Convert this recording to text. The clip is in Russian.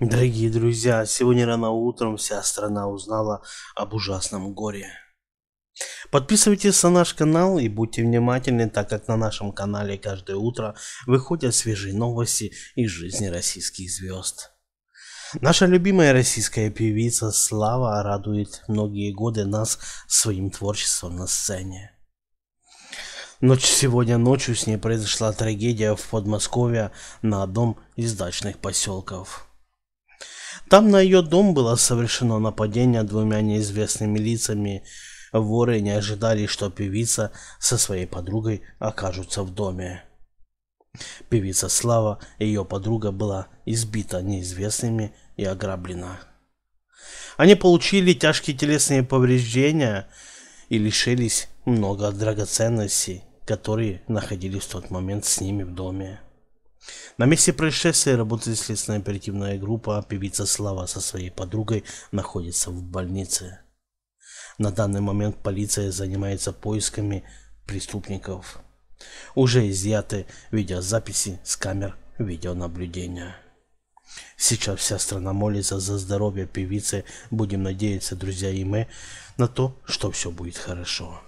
Дорогие друзья, сегодня рано утром вся страна узнала об ужасном горе. Подписывайтесь на наш канал и будьте внимательны, так как на нашем канале каждое утро выходят свежие новости из жизни российских звезд. Наша любимая российская певица Слава радует многие годы нас своим творчеством на сцене. Ночь сегодня ночью с ней произошла трагедия в Подмосковье на одном из дачных поселков. Там на ее дом было совершено нападение двумя неизвестными лицами. Воры не ожидали, что певица со своей подругой окажутся в доме. Певица Слава и ее подруга была избита неизвестными и ограблена. Они получили тяжкие телесные повреждения и лишились много драгоценностей, которые находились в тот момент с ними в доме. На месте происшествия работает следственная оперативная группа, а певица Слава со своей подругой находится в больнице. На данный момент полиция занимается поисками преступников. Уже изъяты видеозаписи с камер видеонаблюдения. Сейчас вся страна молится за здоровье певицы. Будем надеяться, друзья и мы, на то, что все будет хорошо.